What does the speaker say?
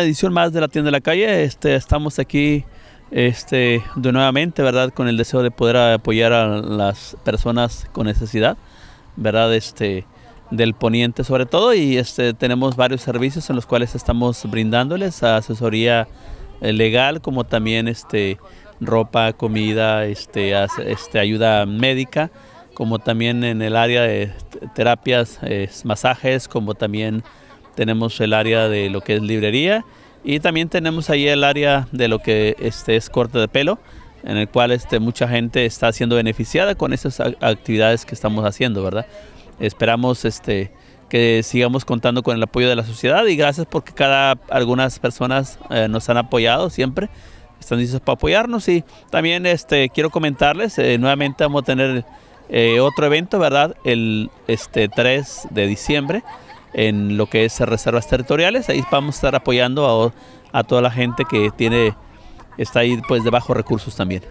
edición más de la tienda de la calle. Este, estamos aquí este, de nuevamente, ¿verdad? Con el deseo de poder apoyar a las personas con necesidad, ¿verdad? Este, del poniente sobre todo y este, tenemos varios servicios en los cuales estamos brindándoles asesoría eh, legal como también este, ropa, comida, este, este, ayuda médica como también en el área de terapias, masajes, como también tenemos el área de lo que es librería y también tenemos ahí el área de lo que este es corte de pelo, en el cual este, mucha gente está siendo beneficiada con esas actividades que estamos haciendo, ¿verdad? Esperamos este, que sigamos contando con el apoyo de la sociedad y gracias porque cada algunas personas eh, nos han apoyado siempre, están listos para apoyarnos y también este, quiero comentarles, eh, nuevamente vamos a tener eh, otro evento, ¿verdad? El este, 3 de diciembre en lo que es reservas territoriales. Ahí vamos a estar apoyando a, toda la gente que tiene está ahí pues de bajos recursos también.